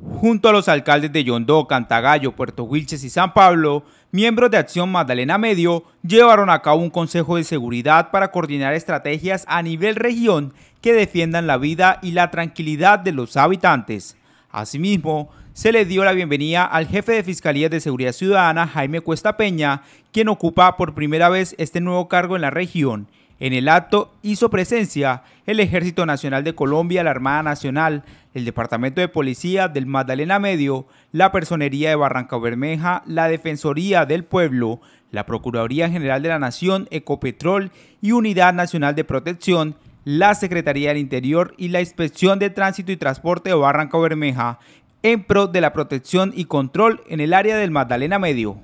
Junto a los alcaldes de Yondó, Cantagallo, Puerto Wilches y San Pablo, miembros de Acción Magdalena Medio llevaron a cabo un consejo de seguridad para coordinar estrategias a nivel región que defiendan la vida y la tranquilidad de los habitantes. Asimismo, se le dio la bienvenida al jefe de Fiscalía de Seguridad Ciudadana, Jaime Cuesta Peña, quien ocupa por primera vez este nuevo cargo en la región en el acto hizo presencia el Ejército Nacional de Colombia, la Armada Nacional, el Departamento de Policía del Magdalena Medio, la Personería de Barranca Bermeja, la Defensoría del Pueblo, la Procuraduría General de la Nación, Ecopetrol y Unidad Nacional de Protección, la Secretaría del Interior y la Inspección de Tránsito y Transporte de Barranca Bermeja, en pro de la protección y control en el área del Magdalena Medio.